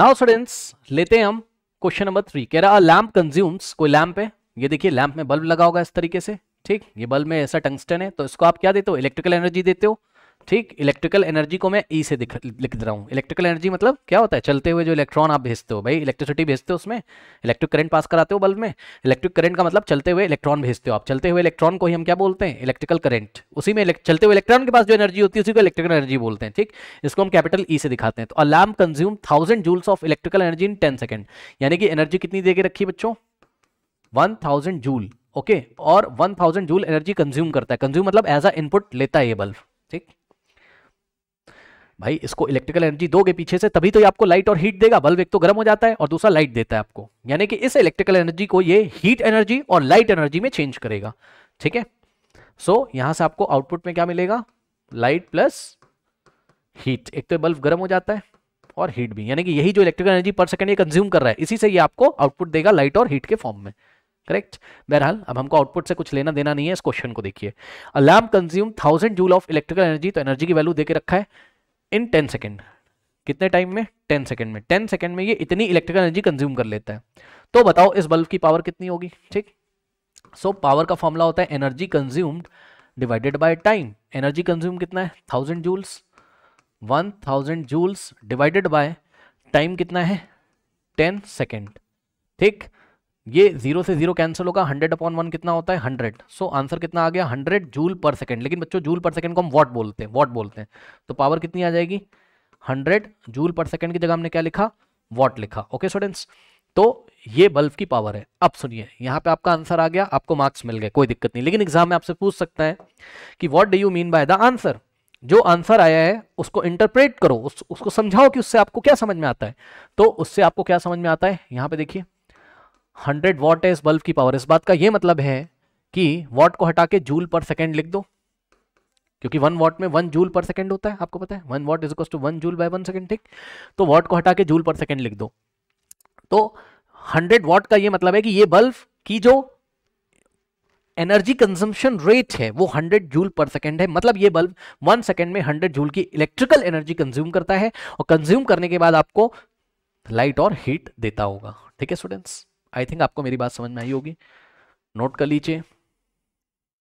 now students लेते हैं हम क्वेश्चन नंबर थ्री कह रहा लैम्प कंज्यूम्स कोई लैम्प है ये देखिए लैम्प में बल्ब लगा होगा इस तरीके से ठीक ये बल्ब में ऐसा टंगस्टन है तो इसको आप क्या देते हो इलेक्ट्रिकल एनर्जी देते हो ठीक इलेक्ट्रिकल एनर्जी को मैं ई e से दिख लिख रहा हूँ इलेक्ट्रिकल एनर्जी मतलब क्या होता है चलते हुए जो इलेक्ट्रॉन आप भेजते हो भाई इलेक्ट्रिसिटी भेजते हो उसमें इलेक्ट्रिक करंट पास कराते हो बल्ब में इलेक्ट्रिक करंट का मतलब चलते हुए इलेक्ट्रॉन भेजते हो आप चलते हुए इलेक्ट्रॉन को ही हम क्या बोलते हैं इलेक्ट्रिकल करंट उसी में चलते हुए इलेक्ट्रॉन के पास जो एनर्जी होती है उसी को इलेक्ट्रिकल एनर्जी बोलते हैं ठीक इसको हम कैपिटल ई e से दिखाते हैं तो alarm consume thousand joules of electrical energy in ten second यानी कि एनर्जी कितनी देगी रखी बच्चों वन थाउजेंड जूल ओके और one thousand joule energy consume करता है कंज्यूम मतलब एज अ इनपुट लेता है ये बल्ब ठीक भाई इसको इलेक्ट्रिकल एनर्जी दोगे पीछे से तभी तो ये आपको लाइट और हीट देगा बल्ब एक तो गर्म हो जाता है और दूसरा लाइट देता है आपको यानी कि इस इलेक्ट्रिकल एनर्जी को ये हीट एनर्जी और लाइट एनर्जी में चेंज करेगा ठीक है सो so, यहां से आपको आउटपुट में क्या मिलेगा लाइट प्लस हीट एक तो बल्ब गर्म हो जाता है और हीट भी यानी कि यही जो इलेक्ट्रिकल एनर्जी पर सेकंड ये कंज्यूम कर रहा है इसी से ये आपको आउटपुट देगा लाइट और हीट के फॉर्म में करेक्ट बहरहाल अब हमको आउटपुट से कुछ लेना देना नहीं है इस क्वेश्चन को देखिए alarm consume thousand joule of electrical energy तो एनर्जी की वैल्यू देकर रखा है इन टेन सेकेंड कितने टाइम में टेन सेकेंड में टेन सेकेंड में ये इतनी इलेक्ट्रिकल एनर्जी कंज्यूम कर लेता है तो बताओ इस बल्ब की पावर कितनी होगी ठीक सो so, पावर का फॉर्मूला होता है energy consumed divided by time energy consume कितना है thousand joules one thousand joules divided by time कितना है टेन सेकेंड ठीक ये जीरो से जीरो कैंसिल होगा हंड्रेड अपॉन वन कितना होता है हंड्रेड सो आंसर कितना आ गया हंड्रेड जूल पर सेकेंड लेकिन बच्चों जूल पर सेकेंड को हम वॉट बोलते हैं वॉट बोलते हैं तो पावर कितनी आ जाएगी हंड्रेड जूल पर सेकेंड की जगह हमने क्या लिखा वॉट लिखा ओके स्टूडेंट्स तो ये बल्ब की पावर है अब सुनिए यहाँ पे आपका आंसर आ गया आपको मार्क्स मिल गए कोई दिक्कत नहीं लेकिन एग्जाम में आपसे पूछ सकता है कि what do you mean by the answer जो आंसर आया है उसको इंटरप्रेट करो उस, उसको समझाओ कि उससे आपको क्या समझ में आता है तो उससे आपको क्या समझ में आता है यहाँ पे देखिए हंड्रेड वॉट है इस बल्ब की पावर इस बात का यह मतलब है कि वॉट को हटा के जूल पर सेकेंड लिख दो क्योंकि वन वॉट में वन जूल पर सेकेंड होता है आपको पता है one watt is equal to one joule by one second ठीक तो वॉट को हटा के जूल पर सेकेंड लिख दो तो हंड्रेड वॉट का ये मतलब है कि ये बल्ब की जो एनर्जी कंजम्पशन रेट है वो 100 जूल पर सेकेंड है मतलब ये बल्ब वन सेकेंड में 100 जूल की इलेक्ट्रिकल एनर्जी कंज्यूम करता है और कंज्यूम करने के बाद आपको लाइट और हीट देता होगा ठीक है स्टूडेंट्स आई थिंक आपको मेरी बात समझ में आई होगी नोट कर लीजिए